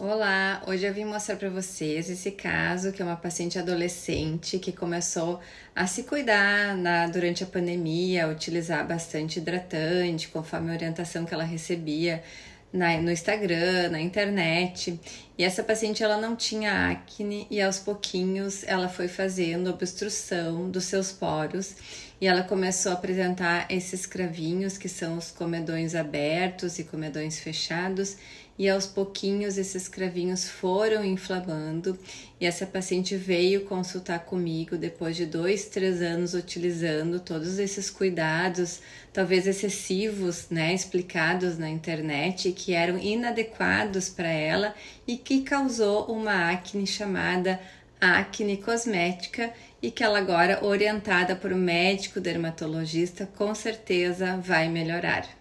Olá, hoje eu vim mostrar para vocês esse caso que é uma paciente adolescente que começou a se cuidar na, durante a pandemia, a utilizar bastante hidratante, conforme a orientação que ela recebia na, no Instagram, na internet. E essa paciente ela não tinha acne e aos pouquinhos ela foi fazendo obstrução dos seus poros e ela começou a apresentar esses cravinhos que são os comedões abertos e comedões fechados. E aos pouquinhos esses cravinhos foram inflamando e essa paciente veio consultar comigo depois de dois, três anos utilizando todos esses cuidados, talvez excessivos, né, explicados na internet que eram inadequados para ela e que causou uma acne chamada acne cosmética e que ela agora orientada por um médico dermatologista com certeza vai melhorar.